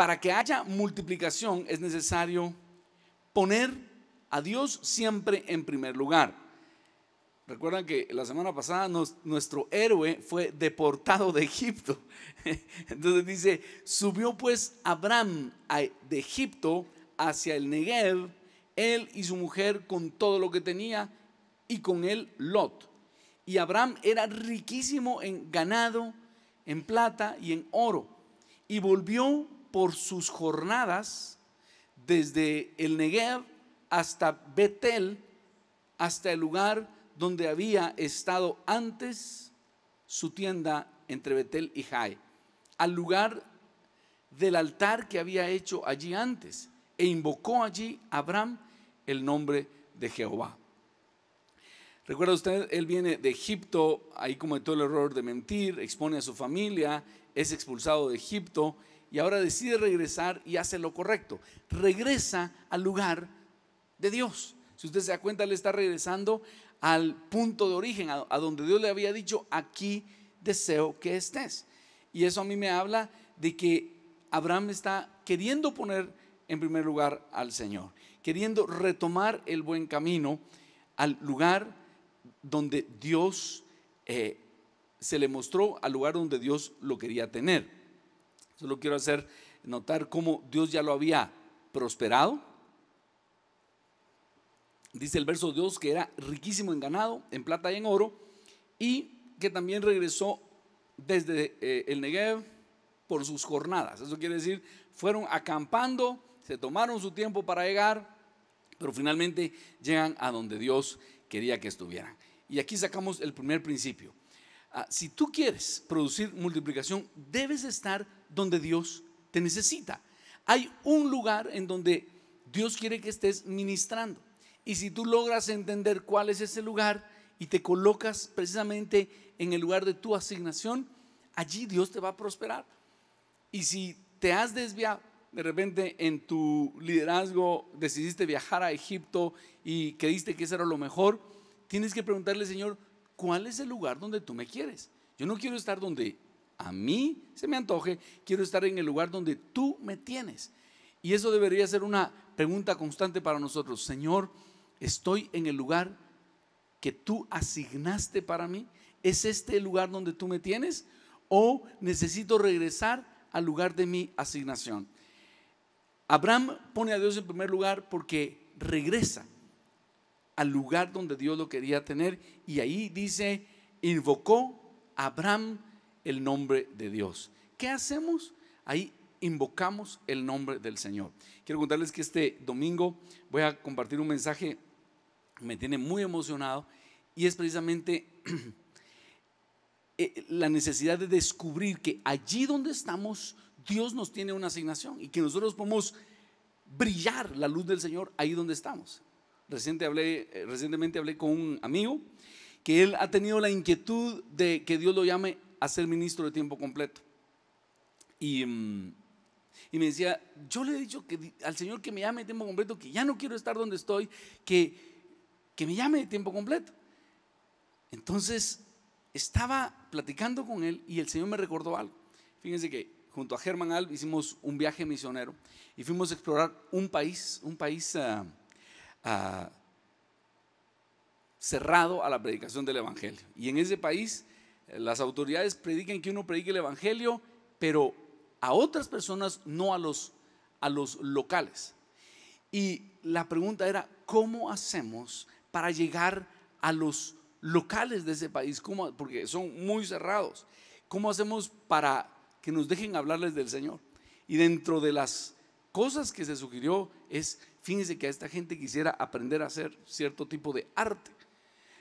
para que haya multiplicación es necesario poner a Dios siempre en primer lugar. Recuerdan que la semana pasada nuestro héroe fue deportado de Egipto. Entonces dice, subió pues Abraham de Egipto hacia el Negev, él y su mujer con todo lo que tenía y con él Lot. Y Abraham era riquísimo en ganado, en plata y en oro. Y volvió por sus jornadas desde el Negev hasta Betel, hasta el lugar donde había estado antes su tienda entre Betel y Jai, al lugar del altar que había hecho allí antes, e invocó allí Abraham el nombre de Jehová. Recuerda usted, él viene de Egipto, ahí cometió el error de mentir, expone a su familia, es expulsado de Egipto y ahora decide regresar y hace lo correcto. Regresa al lugar de Dios. Si usted se da cuenta, le está regresando al punto de origen, a, donde Dios le había dicho, aquí deseo que estés. Y eso a mí me habla de que Abraham está queriendo poner en primer lugar al Señor, queriendo retomar el buen camino al lugar donde Dios eh, se le mostró, al lugar donde Dios lo quería tener. Solo quiero hacer notar cómo Dios ya lo había prosperado. Dice el verso Dios que era riquísimo en ganado, en plata y en oro, y que también regresó desde eh, el Negev por sus jornadas. Eso quiere decir, fueron acampando, se tomaron su tiempo para llegar, pero finalmente llegan a donde Dios quería que estuvieran. Y aquí sacamos el primer principio. Ah, si tú quieres producir multiplicación, debes estar donde Dios te necesita. Hay un lugar en donde Dios quiere que estés ministrando. Y si tú logras entender cuál es ese lugar y te colocas precisamente en el lugar de tu asignación, allí Dios te va a prosperar. Y si te has desviado, de repente en tu liderazgo decidiste viajar a Egipto y creíste que eso era lo mejor, tienes que preguntarle, Señor, ¿cuál es el lugar donde tú me quieres? Yo no quiero estar donde a mí se me antoje, quiero estar en el lugar donde tú me tienes. Y eso debería ser una pregunta constante para nosotros. Señor, estoy en el lugar que tú asignaste para mí. ¿Es este el lugar donde tú me tienes? ¿O necesito regresar al lugar de mi asignación? Abraham pone a Dios en primer lugar porque regresa al lugar donde Dios lo quería tener. Y ahí dice, invocó Abraham el nombre de Dios. ¿Qué hacemos? Ahí invocamos el nombre del Señor. Quiero contarles que este domingo voy a compartir un mensaje que me tiene muy emocionado y es precisamente eh, la necesidad de descubrir que allí donde estamos, Dios nos tiene una asignación y que nosotros podemos brillar la luz del Señor ahí donde estamos. hablé, eh, recientemente hablé con un amigo que él ha tenido la inquietud de que Dios lo llame a ser ministro de tiempo completo. Y, mm, y me decía, yo le he dicho que, al Señor que me llame de tiempo completo, que ya no quiero estar donde estoy, que, que me llame de tiempo completo. Entonces, estaba platicando con él y el Señor me recordó algo. Fíjense que junto a Germán Alb hicimos un viaje misionero y fuimos a explorar un país, un país ah, ah, cerrado a la predicación del Evangelio. Y en ese país las autoridades prediquen que uno predique el Evangelio, pero a otras personas, no a los, a los locales. Y la pregunta era, ¿cómo hacemos para llegar a los locales de ese país? Porque son muy cerrados. ¿Cómo hacemos para que nos dejen hablarles del Señor? Y dentro de las cosas que se sugirió es, fíjense que a esta gente quisiera aprender a hacer cierto tipo de arte.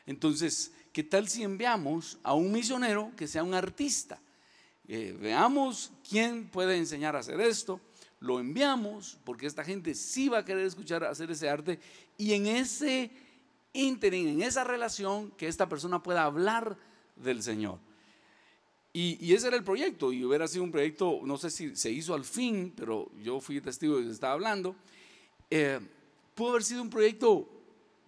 Entonces, ¿qué tal si enviamos a un misionero que sea un artista? Eh, veamos quién puede enseñar a hacer esto, lo enviamos, porque esta gente sí va a querer escuchar hacer ese arte, y en ese ínterin, en esa relación, que esta persona pueda hablar del Señor. Y, ese era el proyecto, y hubiera sido un proyecto, no sé si se hizo al fin, pero yo fui testigo y se estaba hablando, eh, pudo haber sido un proyecto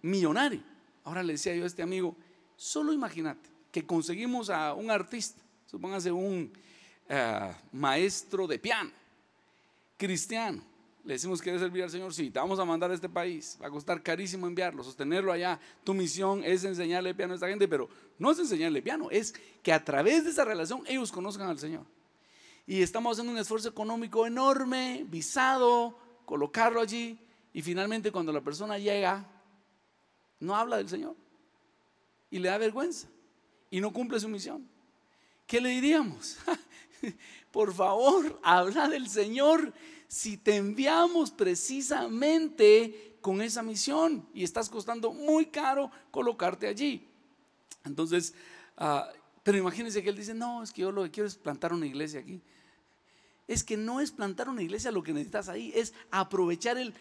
millonario. Ahora le decía yo a este amigo, Solo imagínate que conseguimos a un artista, supóngase un eh, maestro de piano, cristiano. Le decimos, que quiere servir al Señor? Sí, te vamos a mandar a este país. Va a costar carísimo enviarlo, sostenerlo allá. Tu misión es enseñarle piano a esta gente, pero no es enseñarle piano, es que a través de esa relación ellos conozcan al Señor. Y estamos haciendo un esfuerzo económico enorme, visado, colocarlo allí. Y finalmente cuando la persona llega, no habla del Señor y le da vergüenza y no cumple su misión. ¿Qué le diríamos? Por favor, habla del Señor si te enviamos precisamente con esa misión y estás costando muy caro colocarte allí. Entonces, ah, pero imagínense que él dice, no, es que yo lo que quiero es plantar una iglesia aquí. Es que no es plantar una iglesia lo que necesitas ahí, es aprovechar el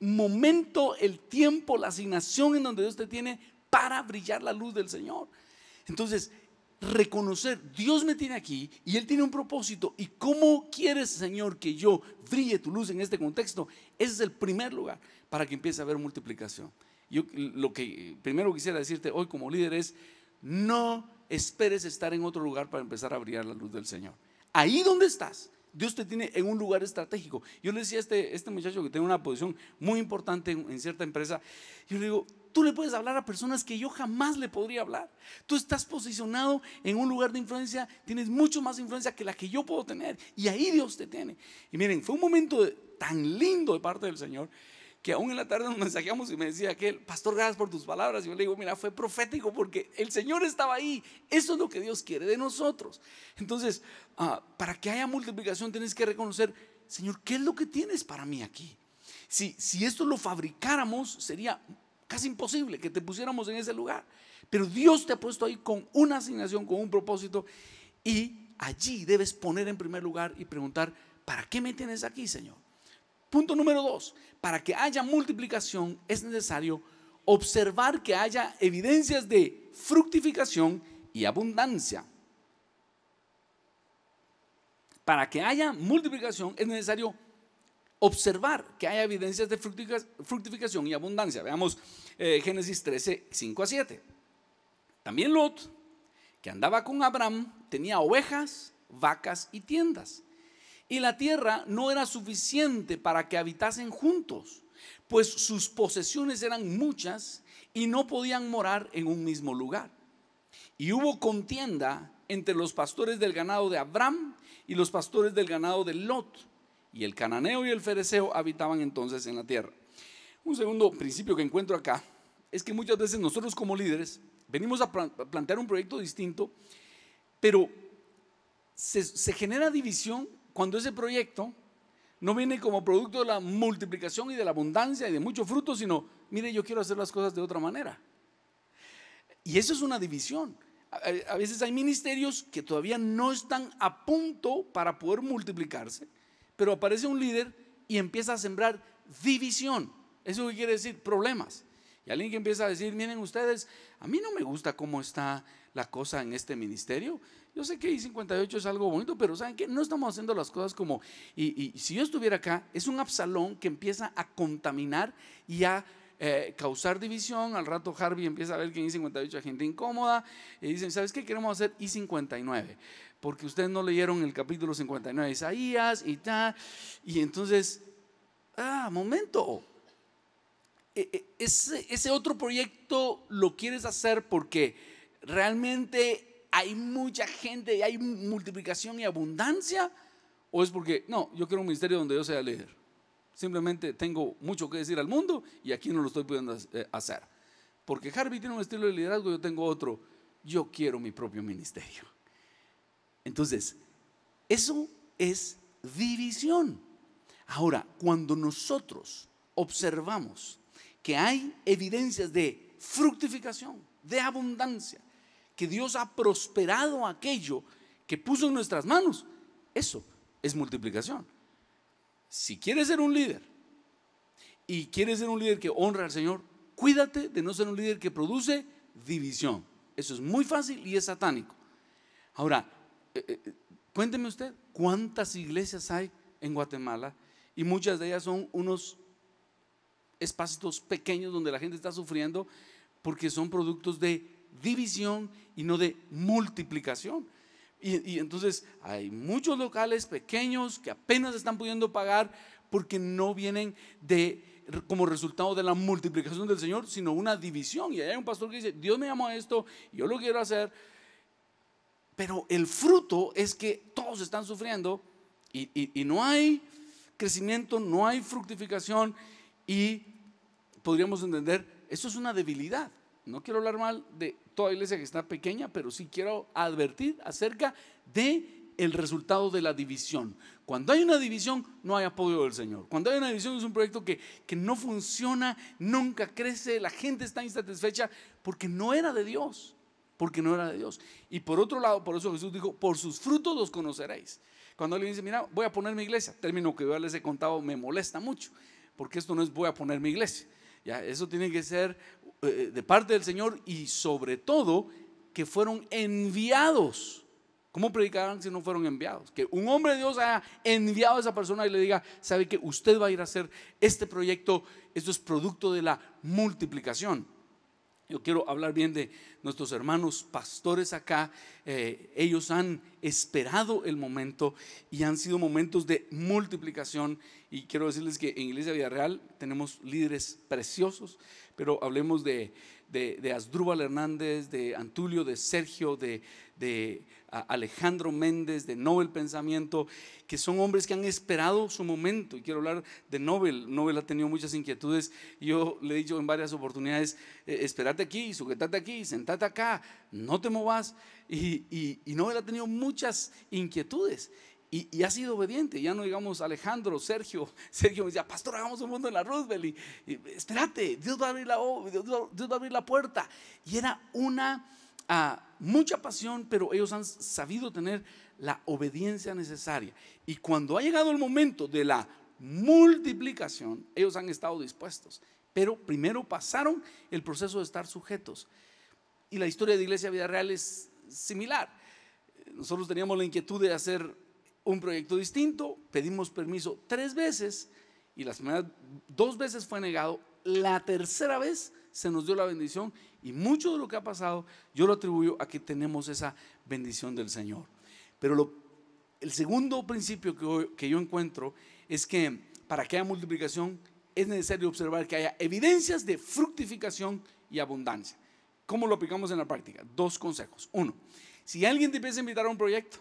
momento, el tiempo, la asignación en donde Dios te tiene para brillar la luz del Señor. Entonces, reconocer, Dios me tiene aquí y Él tiene un propósito. ¿Y cómo quieres, Señor, que yo brille tu luz en este contexto? Ese es el primer lugar para que empiece a haber multiplicación. Yo lo que primero quisiera decirte hoy como líder es, no esperes estar en otro lugar para empezar a brillar la luz del Señor. Ahí donde estás, Dios te tiene en un lugar estratégico. Yo le decía a este, este muchacho que tiene una posición muy importante en, en cierta empresa, yo le digo, tú le puedes hablar a personas que yo jamás le podría hablar. Tú estás posicionado en un lugar de influencia, tienes mucho más influencia que la que yo puedo tener. Y ahí Dios te tiene. Y miren, fue un momento tan lindo de parte del Señor que aún en la tarde nos mensajeamos y me decía que aquel, pastor, gracias por tus palabras. Y yo le digo, mira, fue profético porque el Señor estaba ahí. Eso es lo que Dios quiere de nosotros. Entonces, ah, para que haya multiplicación tienes que reconocer, Señor, ¿qué es lo que tienes para mí aquí? Si, si esto lo fabricáramos, sería casi imposible que te pusiéramos en ese lugar. Pero Dios te ha puesto ahí con una asignación, con un propósito. Y allí debes poner en primer lugar y preguntar, ¿para qué me tienes aquí, Señor? Punto número dos, para que haya multiplicación es necesario observar que haya evidencias de fructificación y abundancia. Para que haya multiplicación es necesario observar que hay evidencias de fructificación y abundancia. Veamos eh, Génesis 13, 5 a 7. También Lot, que andaba con Abraham, tenía ovejas, vacas y tiendas. Y la tierra no era suficiente para que habitasen juntos, pues sus posesiones eran muchas y no podían morar en un mismo lugar. Y hubo contienda entre los pastores del ganado de Abraham y los pastores del ganado de Lot y el cananeo y el fereceo habitaban entonces en la tierra. Un segundo principio que encuentro acá es que muchas veces nosotros como líderes venimos a plantear un proyecto distinto, pero se, genera división cuando ese proyecto no viene como producto de la multiplicación y de la abundancia y de mucho fruto, sino, mire, yo quiero hacer las cosas de otra manera. Y eso es una división. A veces hay ministerios que todavía no están a punto para poder multiplicarse, pero aparece un líder y empieza a sembrar división. Eso quiere decir problemas. Y alguien que empieza a decir, miren ustedes, a mí no me gusta cómo está la cosa en este ministerio. Yo sé que I-58 es algo bonito, pero ¿saben qué? No estamos haciendo las cosas como... Y, y si yo estuviera acá, es un absalón que empieza a contaminar y a eh, causar división. Al rato Harvey empieza a ver que en I-58 hay gente incómoda y dicen, ¿sabes qué? Queremos hacer I-59 porque ustedes no leyeron el capítulo 59 de Isaías y tal. Y entonces, ah, momento. E, e, ese, ese otro proyecto lo quieres hacer porque realmente hay mucha gente y hay multiplicación y abundancia. ¿O es porque, no, yo quiero un ministerio donde yo sea líder? Simplemente tengo mucho que decir al mundo y aquí no lo estoy pudiendo eh, hacer. Porque Harvey tiene un estilo de liderazgo, yo tengo otro. Yo quiero mi propio ministerio. Entonces, eso es división. Ahora, cuando nosotros observamos que hay evidencias de fructificación, de abundancia, que Dios ha prosperado aquello que puso en nuestras manos, eso es multiplicación si quieres ser un líder y quieres ser un líder que honra al Señor, cuídate de no ser un líder que produce división. Eso es muy fácil y es satánico. Ahora, eh, eh, cuénteme usted, ¿cuántas iglesias hay en Guatemala? Y muchas de ellas son unos espacios pequeños donde la gente está sufriendo porque son productos de división y no de multiplicación. Y, entonces hay muchos locales pequeños que apenas están pudiendo pagar porque no vienen de como resultado de la multiplicación del Señor, sino una división. Y hay un pastor que dice, Dios me llamó a esto, yo lo quiero hacer, pero el fruto es que todos están sufriendo y, no hay crecimiento, no hay fructificación y podríamos entender, eso es una debilidad. No quiero hablar mal de, toda iglesia que está pequeña, pero sí quiero advertir acerca de el resultado de la división. Cuando hay una división, no hay apoyo del Señor. Cuando hay una división, es un proyecto que, que no funciona, nunca crece, la gente está insatisfecha porque no era de Dios. Porque no era de Dios. Y por otro lado, por eso Jesús dijo: Por sus frutos los conoceréis. Cuando alguien dice, mira, voy a poner mi iglesia, término que yo les he contado me molesta mucho, porque esto no es voy a poner mi iglesia. Ya, eso tiene que ser eh, de parte del Señor y sobre todo que fueron enviados. ¿Cómo predicarán si no fueron enviados? Que un hombre de Dios haya enviado a esa persona y le diga, sabe que usted va a ir a hacer este proyecto, esto es producto de la multiplicación. Yo quiero hablar bien de nuestros hermanos pastores acá. Eh, ellos han esperado el momento y han sido momentos de multiplicación. Y quiero decirles que en Iglesia Villarreal tenemos líderes preciosos, pero hablemos de, de, Asdrúbal Hernández, de Antulio, de Sergio, de, de Alejandro Méndez de Nobel Pensamiento, que son hombres que han esperado su momento. Y quiero hablar de Nobel. Nobel ha tenido muchas inquietudes. Yo le he dicho en varias oportunidades, eh, espérate aquí, sujetate aquí, sentate acá, no te movas. Y, Nobel ha tenido muchas inquietudes. Y, ha sido obediente, ya no digamos Alejandro, Sergio, Sergio me decía, pastor, hagamos un mundo en la Roosevelt, y, espérate, Dios Dios va a abrir la puerta. Y era una a mucha pasión, pero ellos han sabido tener la obediencia necesaria. Y cuando ha llegado el momento de la multiplicación, ellos han estado dispuestos. Pero primero pasaron el proceso de estar sujetos. Y la historia de Iglesia Vida Real es similar. Nosotros teníamos la inquietud de hacer un proyecto distinto, pedimos permiso tres veces y la semana dos veces fue negado. La tercera vez se nos dio la bendición y mucho de lo que ha pasado yo lo atribuyo a que tenemos esa bendición del Señor. Pero el segundo principio que, que yo encuentro es que para que haya multiplicación es necesario observar que haya evidencias de fructificación y abundancia. ¿Cómo lo aplicamos en la práctica? Dos consejos. Uno, si alguien te empieza invitar a un proyecto,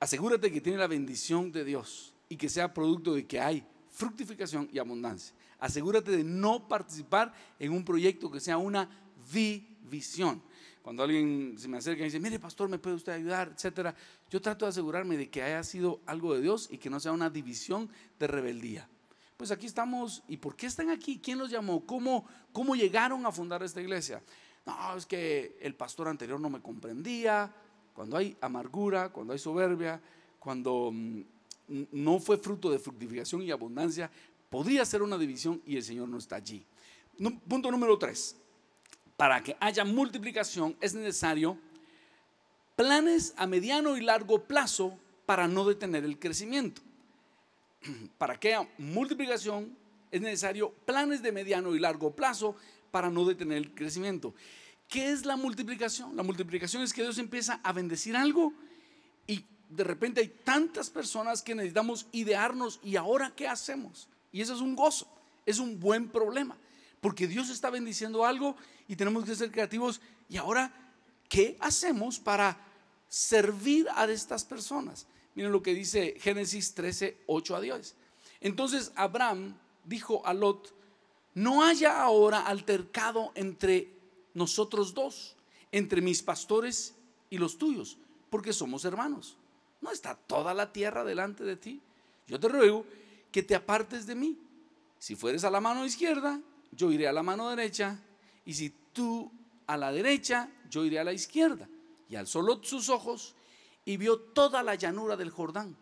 asegúrate que tiene la bendición de Dios y que sea producto de que hay fructificación y abundancia. Asegúrate de no participar en un proyecto que sea una división. Cuando alguien se me acerca y dice, mire pastor, ¿me puede usted ayudar? Etcétera. Yo trato de asegurarme de que haya sido algo de Dios y que no sea una división de rebeldía. Pues aquí estamos. ¿Y por qué están aquí? ¿Quién los llamó? ¿Cómo, cómo llegaron a fundar esta iglesia? No, es que el pastor anterior no me comprendía. Cuando hay amargura, cuando hay soberbia, cuando mm, no fue fruto de fructificación y abundancia, podría ser una división y el Señor no está allí. punto número tres para que haya multiplicación es necesario planes a mediano y largo plazo para no detener el crecimiento. Para que haya multiplicación es necesario planes de mediano y largo plazo para no detener el crecimiento. ¿Qué es la multiplicación? La multiplicación es que Dios empieza a bendecir algo y de repente hay tantas personas que necesitamos idearnos y ahora qué hacemos. Y eso es un gozo, es un buen problema porque Dios está bendiciendo algo y tenemos que ser creativos. Y ahora, ¿qué hacemos para servir a estas personas? Miren lo que dice Génesis 13, 8 a Dios Entonces Abraham dijo a Lot, no haya ahora altercado entre nosotros dos, entre mis pastores y los tuyos, porque somos hermanos. ¿No está toda la tierra delante de ti? Yo te ruego que te apartes de mí. Si fueres a la mano izquierda, yo iré a la mano derecha, y si tú a la derecha, yo iré a la izquierda. Y alzó los sus ojos y vio toda la llanura del Jordán,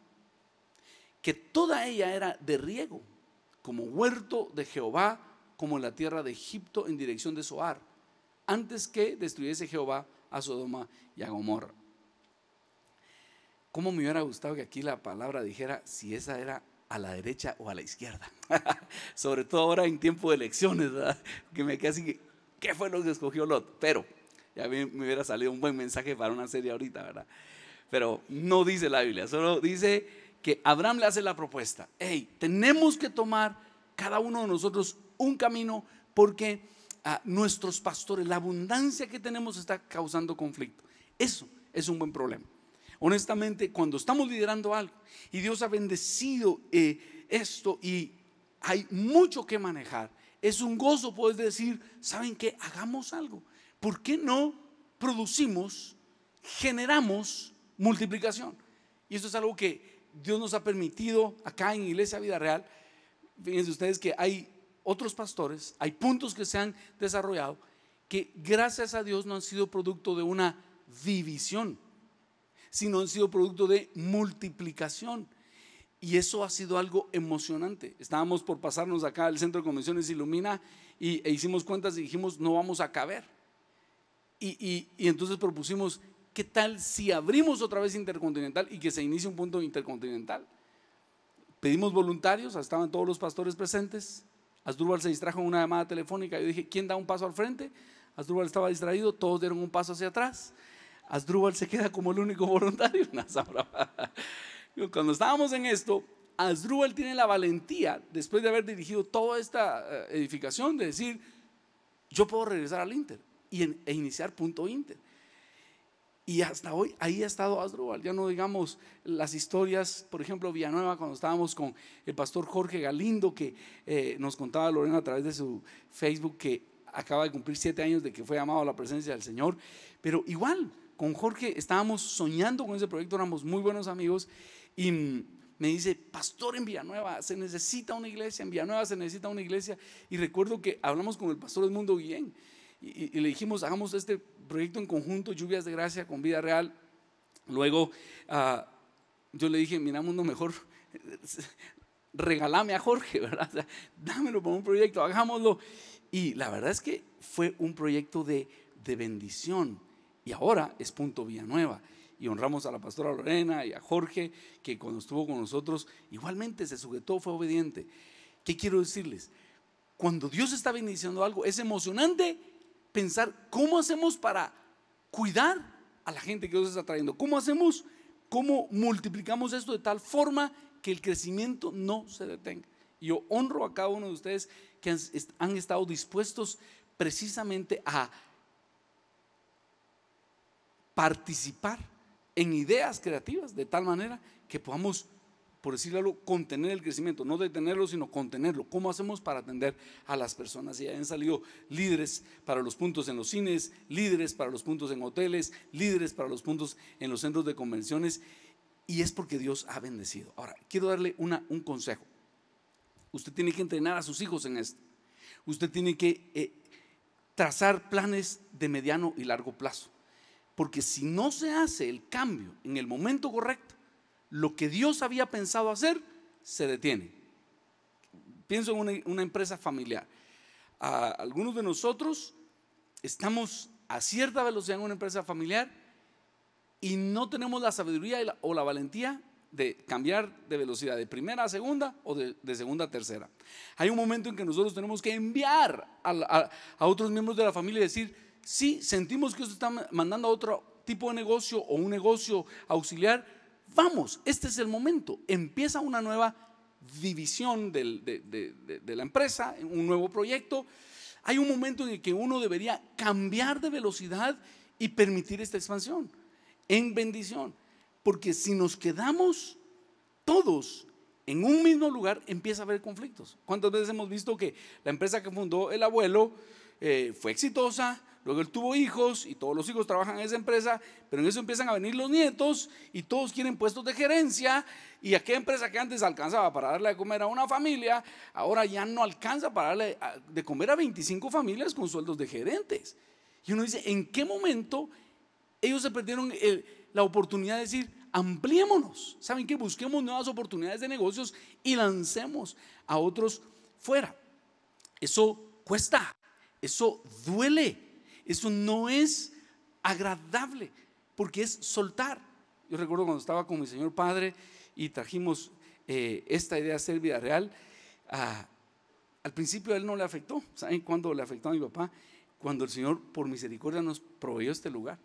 que toda ella era de riego, como huerto de Jehová, como en la tierra de Egipto en dirección de Soar, antes que destruyese Jehová a Sodoma y a Gomorra. ¿Cómo me hubiera gustado que aquí la palabra dijera si esa era a la derecha o a la izquierda. Sobre todo ahora en tiempo de elecciones, que me queda así, ¿qué fue lo que escogió Lot? Pero ya me, me hubiera salido un buen mensaje para una serie ahorita, ¿verdad? Pero no dice la Biblia, solo dice que Abraham le hace la propuesta, hey, tenemos que tomar cada uno de nosotros un camino porque a ah, nuestros pastores, la abundancia que tenemos está causando conflicto. Eso es un buen problema honestamente, cuando estamos liderando algo y Dios ha bendecido eh, esto y hay mucho que manejar, es un gozo poder decir, ¿saben qué? Hagamos algo. ¿Por qué no producimos, generamos multiplicación? Y esto es algo que Dios nos ha permitido acá en Iglesia Vida Real. Fíjense ustedes que hay otros pastores, hay puntos que se han desarrollado que gracias a Dios no han sido producto de una división, sino han sido producto de multiplicación. Y eso ha sido algo emocionante. Estábamos por pasarnos acá al centro de convenciones Ilumina y, e hicimos cuentas y dijimos, no vamos a caber. Y, entonces propusimos, ¿qué tal si abrimos otra vez Intercontinental y que se inicie un punto intercontinental? Pedimos voluntarios, estaban todos los pastores presentes. Asdrúbal se distrajo en una llamada telefónica. Yo dije, ¿quién da un paso al frente? Asdrúbal estaba distraído, todos dieron un paso hacia atrás. Asdrúbal se queda como el único voluntario. Cuando estábamos en esto, Asdrúbal tiene la valentía, después de haber dirigido toda esta eh, edificación, de decir, yo puedo regresar al Inter y e iniciar punto Inter. Y hasta hoy ahí ha estado Asdrúbal. Ya no digamos las historias, por ejemplo, Villanueva, cuando estábamos con el pastor Jorge Galindo, que eh, nos contaba Lorena a través de su Facebook que acaba de cumplir siete años de que fue llamado a la presencia del Señor. Pero igual, con Jorge estábamos soñando con ese proyecto, éramos muy buenos amigos y me dice, pastor en Villanueva, se necesita una iglesia, en Villanueva se necesita una iglesia. Y recuerdo que hablamos con el pastor Edmundo Guillén y, le dijimos, hagamos este proyecto en conjunto, lluvias de gracia con vida real. Luego ah, yo le dije, mira, mundo mejor, regálame a Jorge, ¿verdad? dámelo para un proyecto, hagámoslo. Y la verdad es que fue un proyecto de, de bendición y ahora es Punto vía nueva Y honramos a la pastora Lorena y a Jorge, que cuando estuvo con nosotros igualmente se sujetó, fue obediente. ¿Qué quiero decirles? Cuando Dios está bendiciendo algo, es emocionante pensar cómo hacemos para cuidar a la gente que Dios está trayendo. ¿Cómo hacemos? ¿Cómo multiplicamos esto de tal forma que el crecimiento no se detenga? Yo honro a cada uno de ustedes que han estado dispuestos precisamente a participar en ideas creativas de tal manera que podamos, por decirlo algo, contener el crecimiento, no detenerlo, sino contenerlo. ¿Cómo hacemos para atender a las personas? Y han salido líderes para los puntos en los cines, líderes para los puntos en hoteles, líderes para los puntos en los centros de convenciones, y es porque Dios ha bendecido. Ahora, quiero darle un consejo. Usted tiene que entrenar a sus hijos en esto. Usted tiene que eh, trazar planes de mediano y largo plazo. Porque si no se hace el cambio en el momento correcto, lo que Dios había pensado hacer se detiene. Pienso en una, empresa familiar. algunos de nosotros estamos a cierta velocidad en una empresa familiar y no tenemos la sabiduría o la valentía de cambiar de velocidad de primera a segunda o de, segunda a tercera. Hay un momento en que nosotros tenemos que enviar a otros miembros de la familia y decir, si sentimos que usted está mandando a otro tipo de negocio o un negocio auxiliar, vamos, este es el momento. Empieza una nueva división de, la empresa, un nuevo proyecto. Hay un momento en el que uno debería cambiar de velocidad y permitir esta expansión en bendición. Porque si nos quedamos todos en un mismo lugar, empieza a haber conflictos. ¿Cuántas veces hemos visto que la empresa que fundó el abuelo eh, fue exitosa, Luego él tuvo hijos y todos los hijos trabajan en esa empresa, pero en eso empiezan a venir los nietos y todos quieren puestos de gerencia y aquella empresa que antes alcanzaba para darle de comer a una familia, ahora ya no alcanza para darle de comer a 25 familias con sueldos de gerentes. Y uno dice, ¿en qué momento ellos se perdieron eh, la oportunidad de decir, ampliémonos? ¿Saben qué? Busquemos nuevas oportunidades de negocios y lancemos a otros fuera. Eso cuesta, eso duele. Eso no es agradable porque es soltar. Yo recuerdo cuando estaba con mi señor padre y trajimos eh, esta idea de ser vida real. Ah, al principio a él no le afectó. ¿Saben cuándo le afectó a mi papá? Cuando el Señor por misericordia nos proveyó este lugar.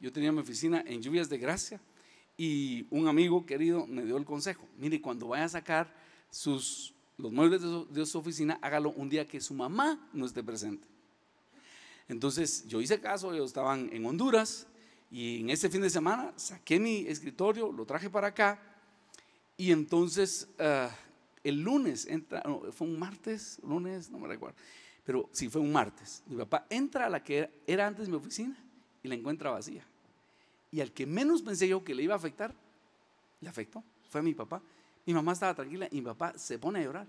Yo tenía mi oficina en lluvias de gracia y un amigo querido me dio el consejo. Mire, cuando vaya a sacar los muebles de su oficina, hágalo un día que su mamá no esté presente. Entonces yo hice caso, ellos estaban en Honduras y en ese fin de semana saqué mi escritorio, lo traje para acá y entonces eh, el lunes, entra, fue un martes, lunes, no me recuerdo, pero sí fue un martes, mi papá entra a la que era, antes mi oficina y la encuentra vacía. Y al que menos pensé yo que le iba a afectar, le afectó, fue a mi papá. Mi mamá estaba tranquila y mi papá se pone a llorar,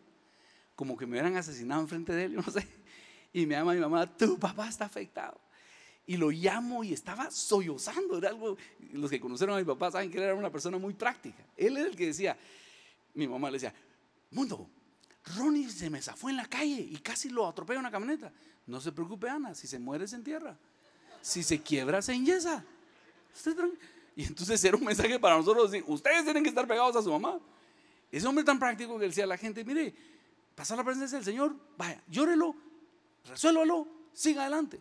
como que me hubieran asesinado enfrente de él, yo no sé. Y me llama mi mamá, tu papá está afectado. Y lo llamo y estaba sollozando. Era algo, los que conocieron a mi papá saben que era una persona muy práctica. Él era el que decía, mi mamá le decía, mundo, Ronnie se me zafó en la calle y casi lo atropella una camioneta. No se preocupe, Ana, si se muere se entierra. Si se quiebra se enyesa. y entonces era un mensaje para nosotros ustedes tienen que estar pegados a su mamá. Ese hombre tan práctico que decía a la gente, mire, pasa la presencia del Señor, vaya, llórelo resuélvalo, siga adelante.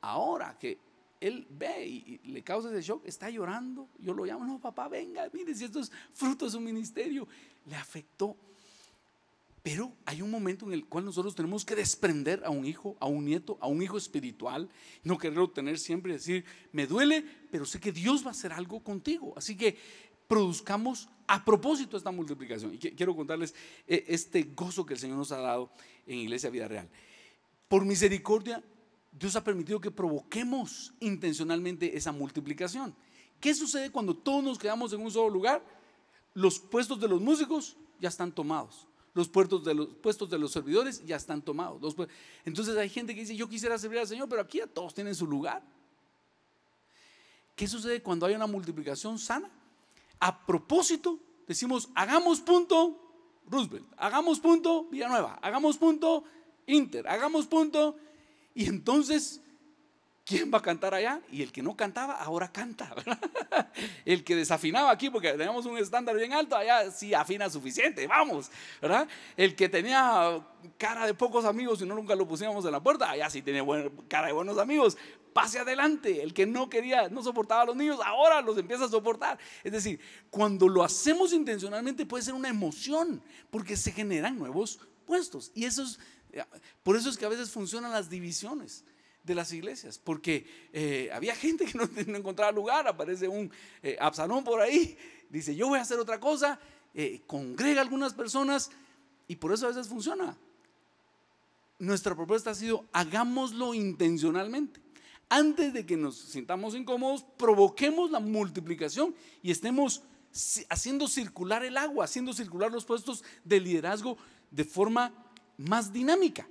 Ahora que él ve y, le causa ese shock, está llorando, yo lo llamo, no, papá, venga, mire si esto es fruto de su ministerio, le afectó. Pero hay un momento en el cual nosotros tenemos que desprender a un hijo, a un nieto, a un hijo espiritual, no quererlo tener siempre y decir, me duele, pero sé que Dios va a hacer algo contigo. Así que produzcamos a propósito esta multiplicación. Y quiero contarles eh, este gozo que el Señor nos ha dado en Iglesia Vida Real por misericordia, Dios ha permitido que provoquemos intencionalmente esa multiplicación. ¿Qué sucede cuando todos nos quedamos en un solo lugar? Los puestos de los músicos ya están tomados. Los, de los puestos de los servidores ya están tomados. entonces hay gente que dice, yo quisiera servir al Señor, pero aquí ya todos tienen su lugar. ¿Qué sucede cuando hay una multiplicación sana? A propósito, decimos, hagamos punto Roosevelt, hagamos punto Villanueva, hagamos punto Inter, hagamos punto. Y entonces, ¿quién va a cantar allá? Y el que no cantaba, ahora canta. El que desafinaba aquí, porque teníamos un estándar bien alto, allá sí afina suficiente, vamos. ¿verdad? El que tenía cara de pocos amigos y no nunca lo pusiéramos en la puerta, allá sí tiene cara de buenos amigos. Pase adelante, el que no quería, no soportaba a los niños, ahora los empieza a soportar. Es decir, cuando lo hacemos intencionalmente puede ser una emoción, porque se generan nuevos puestos. Y eso es por eso es que a veces funcionan las divisiones de las iglesias, porque eh, había gente que no, encontraba lugar, aparece un eh, Absalón por ahí, dice, yo voy a hacer otra cosa, eh, congrega algunas personas y por eso a veces funciona. Nuestra propuesta ha sido, hagámoslo intencionalmente. Antes de que nos sintamos incómodos, provoquemos la multiplicación y estemos haciendo circular el agua, haciendo circular los puestos de liderazgo de forma más dinámica.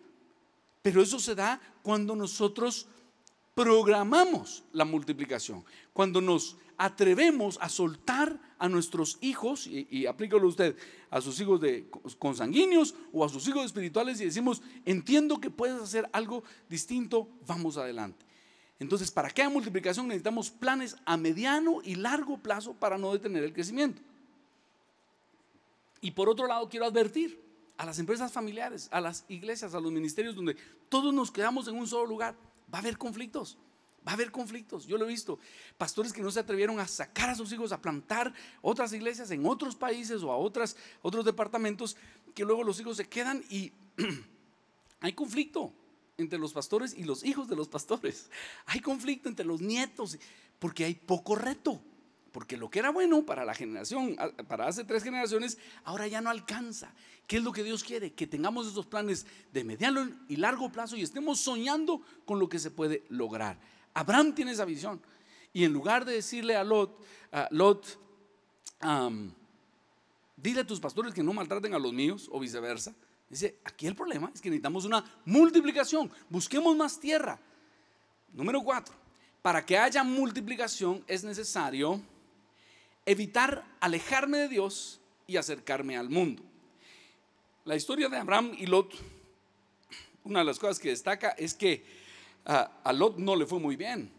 Pero eso se da cuando nosotros programamos la multiplicación, cuando nos atrevemos a soltar a nuestros hijos, y, aplícalo usted, a sus hijos de consanguíneos o a sus hijos espirituales y decimos, entiendo que puedes hacer algo distinto, vamos adelante. Entonces, para que haya multiplicación necesitamos planes a mediano y largo plazo para no detener el crecimiento. Y por otro lado, quiero advertir, a las empresas familiares, a las iglesias, a los ministerios donde todos nos quedamos en un solo lugar, va a haber conflictos. Va a haber conflictos, yo lo he visto. Pastores que no se atrevieron a sacar a sus hijos a plantar otras iglesias en otros países o a otros departamentos, que luego los hijos se quedan y hay conflicto entre los pastores y los hijos de los pastores. Hay conflicto entre los nietos porque hay poco reto porque lo que era bueno para la generación, para hace tres generaciones, ahora ya no alcanza. ¿Qué es lo que Dios quiere? Que tengamos esos planes de mediano y largo plazo y estemos soñando con lo que se puede lograr. Abraham tiene esa visión. Y en lugar de decirle a Lot, Lot dile a tus pastores que no maltraten a los míos o viceversa, dice, aquí el problema es que necesitamos una multiplicación, busquemos más tierra. Número cuatro, para que haya multiplicación es necesario evitar alejarme de Dios y acercarme al mundo. La historia de Abraham y Lot, una de las cosas que destaca es que ah, a Lot no le fue muy bien,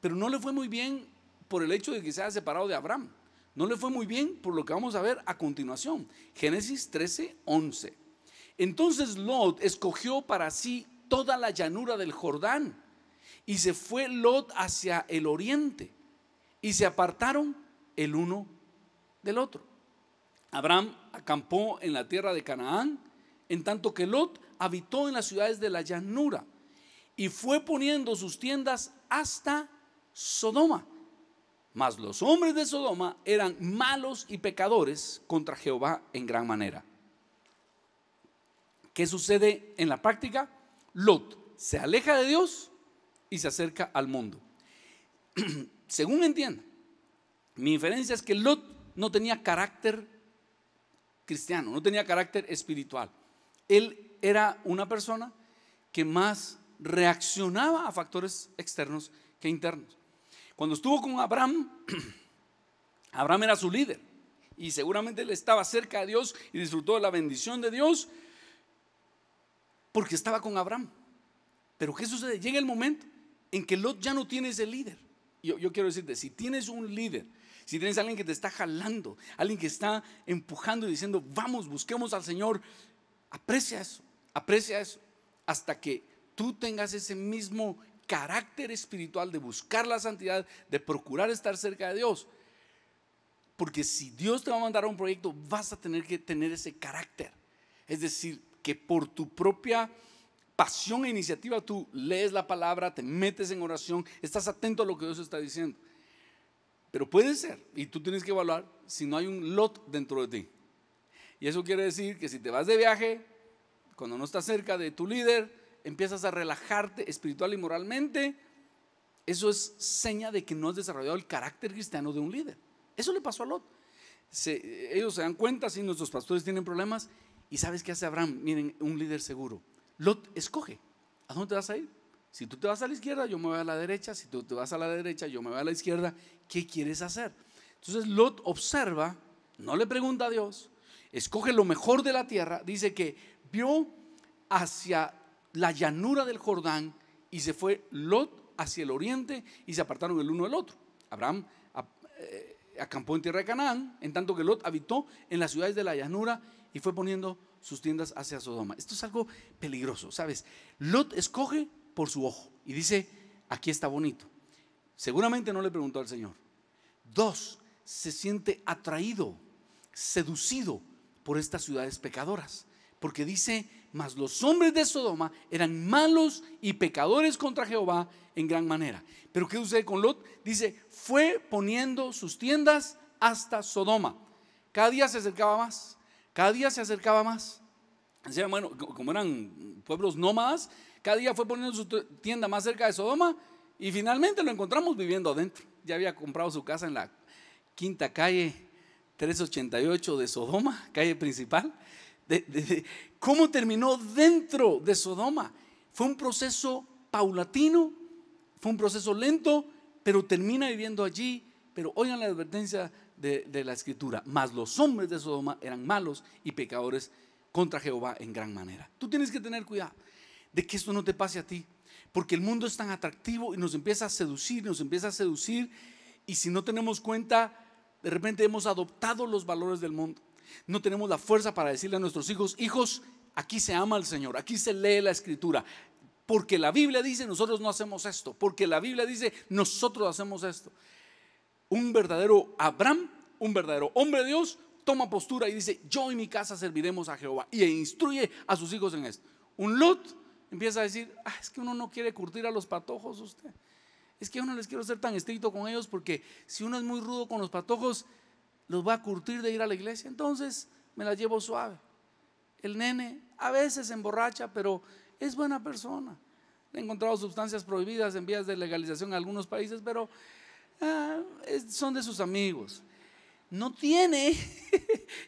pero no le fue muy bien por el hecho de que se haya separado de Abraham. No le fue muy bien por lo que vamos a ver a continuación. Génesis 13, 11. Entonces Lot escogió para sí toda la llanura del Jordán y se fue Lot hacia el oriente y se apartaron el uno del otro. Abraham acampó en la tierra de Canaán, en tanto que Lot habitó en las ciudades de la llanura y fue poniendo sus tiendas hasta Sodoma. Mas los hombres de Sodoma eran malos y pecadores contra Jehová en gran manera. ¿Qué sucede en la práctica? Lot se aleja de Dios y se acerca al mundo. Según entiendan, mi inferencia es que Lot no tenía carácter cristiano, no tenía carácter espiritual. Él era una persona que más reaccionaba a factores externos que internos. Cuando estuvo con Abraham, Abraham era su líder y seguramente él estaba cerca de Dios y disfrutó de la bendición de Dios porque estaba con Abraham. Pero ¿qué sucede? Llega el momento en que Lot ya no tiene ese líder. Yo, yo quiero decirte, si tienes un líder si tienes alguien que te está jalando, alguien que está empujando y diciendo, vamos, busquemos al Señor, aprecia eso, aprecia eso, hasta que tú tengas ese mismo carácter espiritual de buscar la santidad, de procurar estar cerca de Dios. Porque si Dios te va a mandar a un proyecto, vas a tener que tener ese carácter. Es decir, que por tu propia pasión e iniciativa tú lees la palabra, te metes en oración, estás atento a lo que Dios está diciendo. Pero puede ser, y tú tienes que evaluar si no hay un lot dentro de ti. Y eso quiere decir que si te vas de viaje, cuando no estás cerca de tu líder, empiezas a relajarte espiritual y moralmente, eso es seña de que no has desarrollado el carácter cristiano de un líder. Eso le pasó a Lot. ellos se dan cuenta si nuestros pastores tienen problemas y sabes qué hace Abraham. Miren, un líder seguro. Lot escoge. ¿A dónde te vas a ir? Si tú te vas a la izquierda, yo me voy a la derecha. Si tú te vas a la derecha, yo me voy a la izquierda. ¿Qué quieres hacer? Entonces Lot observa, no le pregunta a Dios, escoge lo mejor de la tierra. Dice que vio hacia la llanura del Jordán y se fue Lot hacia el oriente y se apartaron el uno del otro. Abraham eh, acampó en tierra de Canaán, en tanto que Lot habitó en las ciudades de la llanura y fue poniendo sus tiendas hacia Sodoma. Esto es algo peligroso, ¿sabes? Lot escoge por su ojo. Y dice, aquí está bonito. Seguramente no le preguntó al Señor. Dos, se siente atraído, seducido por estas ciudades pecadoras. Porque dice, mas los hombres de Sodoma eran malos y pecadores contra Jehová en gran manera. Pero ¿qué sucede con Lot? Dice, fue poniendo sus tiendas hasta Sodoma. Cada día se acercaba más, cada día se acercaba más. Bueno, como eran pueblos nómadas, cada día fue poniendo su tienda más cerca de Sodoma y finalmente lo encontramos viviendo adentro. Ya había comprado su casa en la quinta calle 388 de Sodoma, calle principal. ¿Cómo terminó dentro de Sodoma? Fue un proceso paulatino, fue un proceso lento, pero termina viviendo allí. Pero oigan la advertencia de, de, la escritura, más los hombres de Sodoma eran malos y pecadores contra Jehová en gran manera. Tú tienes que tener cuidado de que esto no te pase a ti. Porque el mundo es tan atractivo y nos empieza a seducir, nos empieza a seducir. Y si no tenemos cuenta, de repente hemos adoptado los valores del mundo. No tenemos la fuerza para decirle a nuestros hijos, hijos, aquí se ama al Señor, aquí se lee la escritura. Porque la Biblia dice, nosotros no hacemos esto. Porque la Biblia dice, nosotros hacemos esto. Un verdadero Abraham, un verdadero hombre de Dios, toma postura y dice, yo y mi casa serviremos a Jehová. Y instruye a sus hijos en esto. Un Lot empieza a decir, ah, es que uno no quiere curtir a los patojos usted. Es que uno les quiero ser tan estricto con ellos porque si uno es muy rudo con los patojos, los va a curtir de ir a la iglesia. Entonces me la llevo suave. El nene a veces se emborracha, pero es buena persona. He encontrado sustancias prohibidas en vías de legalización en algunos países, pero ah, son de sus amigos. No tiene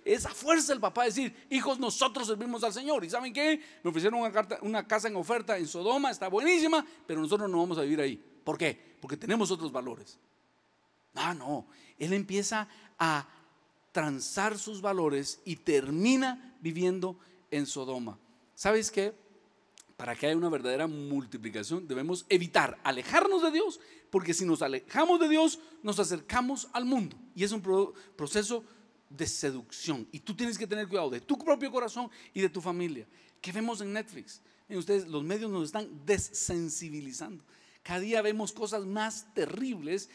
esa fuerza el papá decir, hijos, nosotros servimos al Señor. ¿Y saben qué? Me ofrecieron una, una casa en oferta en Sodoma, está buenísima, pero nosotros no vamos a vivir ahí. ¿Por qué? Porque tenemos otros valores. Ah, no. Él empieza a transar sus valores y termina viviendo en Sodoma. ¿Sabes qué? Para que haya una verdadera multiplicación debemos evitar alejarnos de Dios, porque si nos alejamos de Dios nos acercamos al mundo. Y es un proceso de seducción. Y tú tienes que tener cuidado de tu propio corazón y de tu familia. ¿Qué vemos en Netflix? ustedes, los medios nos están desensibilizando. Cada día vemos cosas más terribles,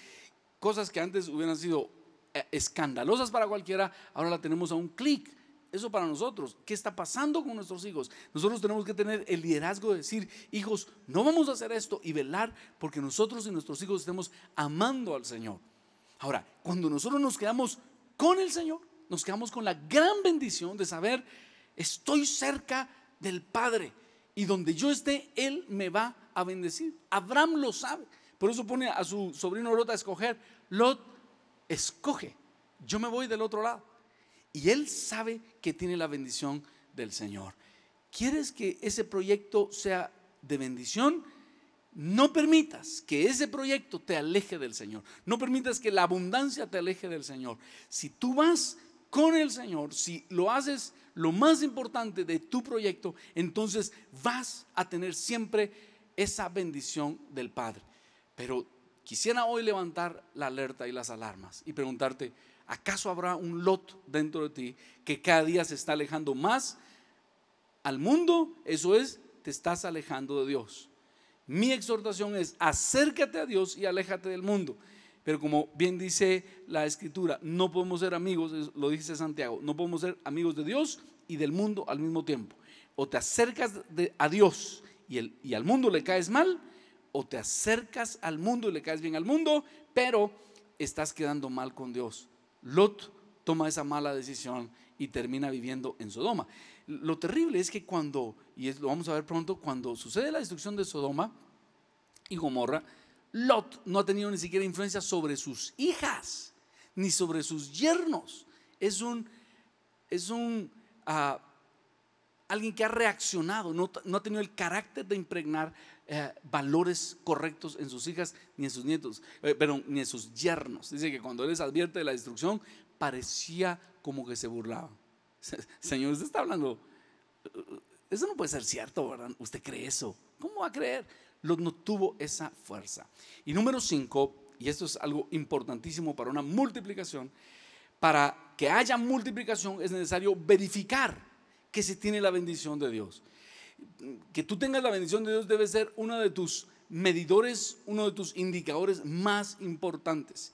cosas que antes hubieran sido eh, escandalosas para cualquiera, ahora la tenemos a un clic. Eso para nosotros. ¿Qué está pasando con nuestros hijos? Nosotros tenemos que tener el liderazgo de decir, hijos, no vamos a hacer esto y velar porque nosotros y nuestros hijos estemos amando al Señor. Ahora, cuando nosotros nos quedamos con el Señor, nos quedamos con la gran bendición de saber, estoy cerca del Padre y donde yo esté, Él me va a bendecir. Abraham lo sabe. Por eso pone a su sobrino Lot a escoger. Lot escoge, yo me voy del otro lado. Y él sabe que tiene la bendición del Señor. ¿Quieres que ese proyecto sea de bendición? No permitas que ese proyecto te aleje del Señor. No permitas que la abundancia te aleje del Señor. Si tú vas con el Señor, si lo haces lo más importante de tu proyecto, entonces vas a tener siempre esa bendición del Padre. Pero quisiera hoy levantar la alerta y las alarmas y preguntarte, ¿acaso habrá un lot dentro de ti que cada día se está alejando más al mundo? Eso es, te estás alejando de Dios. Mi exhortación es acércate a Dios y aléjate del mundo. Pero como bien dice la escritura, no podemos ser amigos, lo dice Santiago, no podemos ser amigos de Dios y del mundo al mismo tiempo. O te acercas a Dios y al mundo le caes mal, o te acercas al mundo y le caes bien al mundo, pero estás quedando mal con Dios. Lot toma esa mala decisión y termina viviendo en Sodoma. Lo terrible es que cuando, y es, lo vamos a ver pronto, cuando sucede la destrucción de Sodoma y Gomorra, Lot no ha tenido ni siquiera influencia sobre sus hijas, ni sobre sus yernos. Es un, es un ah, alguien que ha reaccionado, no, ha tenido el carácter de impregnar eh, valores correctos en sus hijas ni en sus nietos, eh, pero ni en sus yernos. Dice que cuando él les advierte de la destrucción, parecía como que se burlaba. Señor, usted está hablando. Eso no puede ser cierto, ¿verdad? Usted cree eso. ¿Cómo va a creer? no tuvo esa fuerza. Y número cinco, y esto es algo importantísimo para una multiplicación, para que haya multiplicación es necesario verificar que se tiene la bendición de Dios. Que tú tengas la bendición de Dios debe ser uno de tus medidores, uno de tus indicadores más importantes.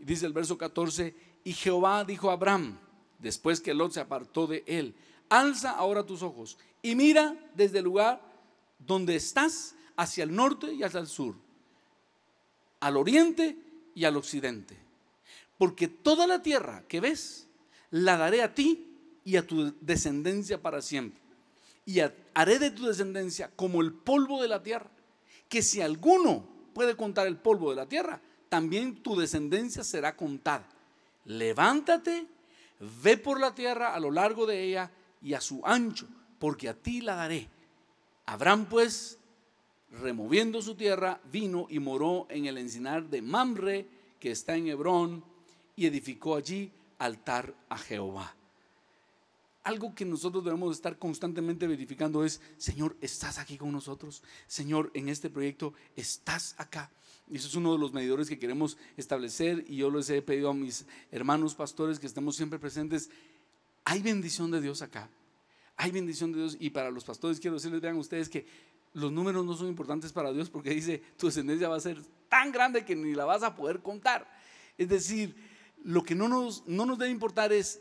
Dice el verso 14, y Jehová dijo a Abraham, Después que Lot se apartó de él, alza ahora tus ojos y mira desde el lugar donde estás hacia el norte y hacia el sur, al oriente y al occidente. Porque toda la tierra que ves la daré a ti y a tu descendencia para siempre. Y haré de tu descendencia como el polvo de la tierra, que si alguno puede contar el polvo de la tierra, también tu descendencia será contada. Levántate Ve por la tierra a lo largo de ella y a su ancho, porque a ti la daré. Abraham pues, removiendo su tierra, vino y moró en el encinar de Mamre, que está en Hebrón, y edificó allí altar a Jehová. Algo que nosotros debemos estar constantemente verificando es, Señor, ¿estás aquí con nosotros? Señor, en este proyecto, ¿estás acá? Y eso es uno de los medidores que queremos establecer y yo les he pedido a mis hermanos pastores que estemos siempre presentes. Hay bendición de Dios acá. Hay bendición de Dios y para los pastores quiero decirles, vean ustedes que los números no son importantes para Dios porque dice, tu descendencia va a ser tan grande que ni la vas a poder contar. Es decir, lo que no nos, no nos debe importar es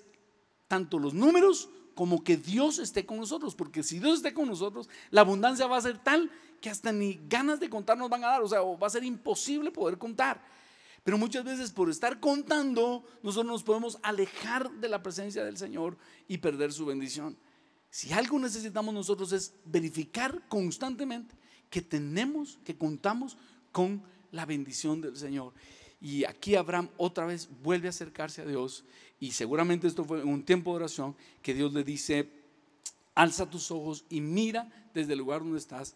tanto los números como que Dios esté con nosotros, porque si Dios esté con nosotros, la abundancia va a ser tal que hasta ni ganas de contar nos van a dar, o sea, va a ser imposible poder contar. Pero muchas veces por estar contando, nosotros nos podemos alejar de la presencia del Señor y perder su bendición. Si algo necesitamos nosotros es verificar constantemente que tenemos, que contamos con la bendición del Señor. Y aquí Abraham otra vez vuelve a acercarse a Dios y seguramente esto fue un tiempo de oración que Dios le dice, alza tus ojos y mira desde el lugar donde estás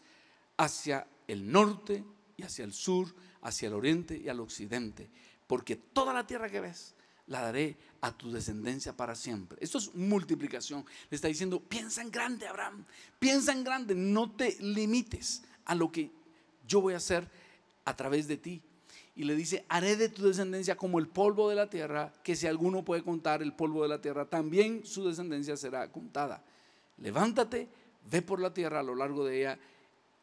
hacia el norte y hacia el sur, hacia el oriente y al occidente, porque toda la tierra que ves la daré a tu descendencia para siempre. Esto es multiplicación. Le está diciendo, piensa en grande, Abraham, piensa en grande, no te limites a lo que yo voy a hacer a través de ti. Y le dice, haré de tu descendencia como el polvo de la tierra, que si alguno puede contar el polvo de la tierra, también su descendencia será contada. Levántate, ve por la tierra a lo largo de ella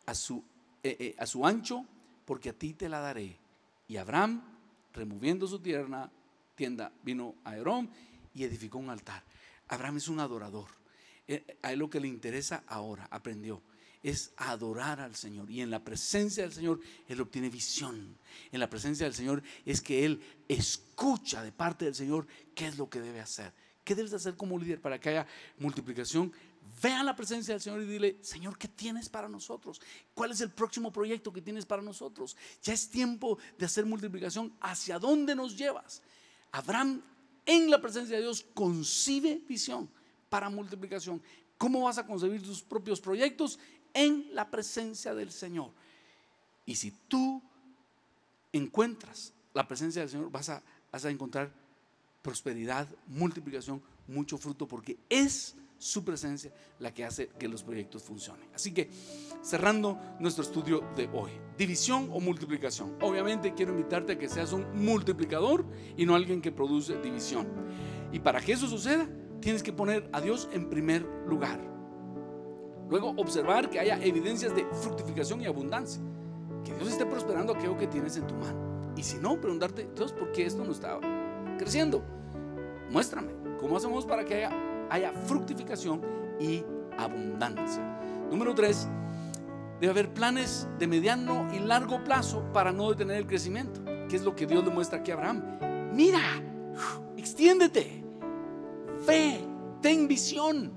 a su, eh, eh, a su ancho, porque a ti te la daré. Y Abraham, removiendo su tierna, tienda, vino a Herón y edificó un altar. Abraham es un adorador. Eh, a él lo que le interesa ahora, aprendió, es adorar al Señor. Y en la presencia del Señor, él obtiene visión. En la presencia del Señor es que él escucha de parte del Señor qué es lo que debe hacer. ¿Qué debes hacer como líder para que haya multiplicación Vean la presencia del Señor y dile, Señor, ¿qué tienes para nosotros? ¿Cuál es el próximo proyecto que tienes para nosotros? Ya es tiempo de hacer multiplicación. ¿Hacia dónde nos llevas? Abraham, en la presencia de Dios, concibe visión para multiplicación. ¿Cómo vas a concebir tus propios proyectos? En la presencia del Señor. Y si tú encuentras la presencia del Señor, vas vas a encontrar prosperidad, multiplicación, mucho fruto, porque es su presencia la que hace que los proyectos funcionen. Así que cerrando nuestro estudio de hoy, división o multiplicación. Obviamente quiero invitarte a que seas un multiplicador y no alguien que produce división. Y para que eso suceda, tienes que poner a Dios en primer lugar. Luego observar que haya evidencias de fructificación y abundancia. Que Dios esté prosperando aquello que tienes en tu mano. Y si no, preguntarte, Dios, ¿por qué esto no está creciendo? Muéstrame, ¿cómo hacemos para que haya haya fructificación y abundancia. Número tres, debe haber planes de mediano y largo plazo para no detener el crecimiento, que es lo que Dios demuestra muestra aquí a Abraham. Mira, extiéndete, fe, ten visión,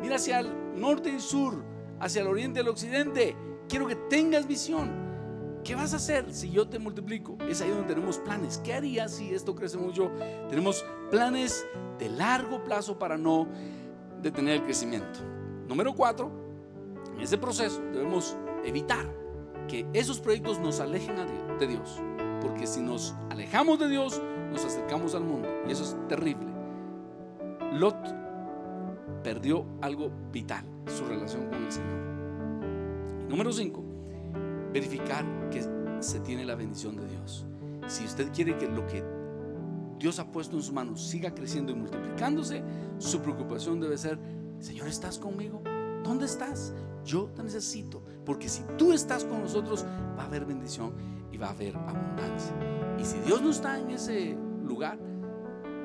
mira hacia el norte y sur, hacia el oriente y el occidente. Quiero que tengas visión. ¿Qué vas a hacer si yo te multiplico? Es ahí donde tenemos planes. ¿Qué harías si esto crece mucho? Tenemos planes de largo plazo para no detener el crecimiento. Número cuatro, en ese proceso debemos evitar que esos proyectos nos alejen de Dios. Porque si nos alejamos de Dios, nos acercamos al mundo. Y eso es terrible. Lot perdió algo vital, su relación con el Señor. número cinco, verificar que se tiene la bendición de Dios. Si usted quiere que lo que Dios ha puesto en su manos siga creciendo y multiplicándose, su preocupación debe ser, Señor, ¿estás conmigo? ¿Dónde estás? Yo te necesito, porque si tú estás con nosotros, va a haber bendición y va a haber abundancia. Y si Dios no está en ese lugar,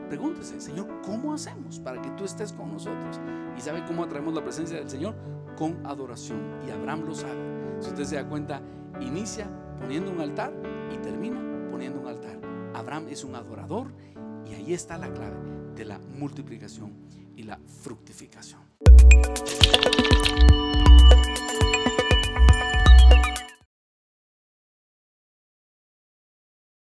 pregúntese, Señor, ¿cómo hacemos para que tú estés con nosotros? ¿Y sabe cómo atraemos la presencia del Señor? Con adoración. Y Abraham lo sabe. Si usted se da cuenta, inicia poniendo un altar y termina poniendo un altar. Abraham es un adorador y ahí está la clave de la multiplicación y la fructificación.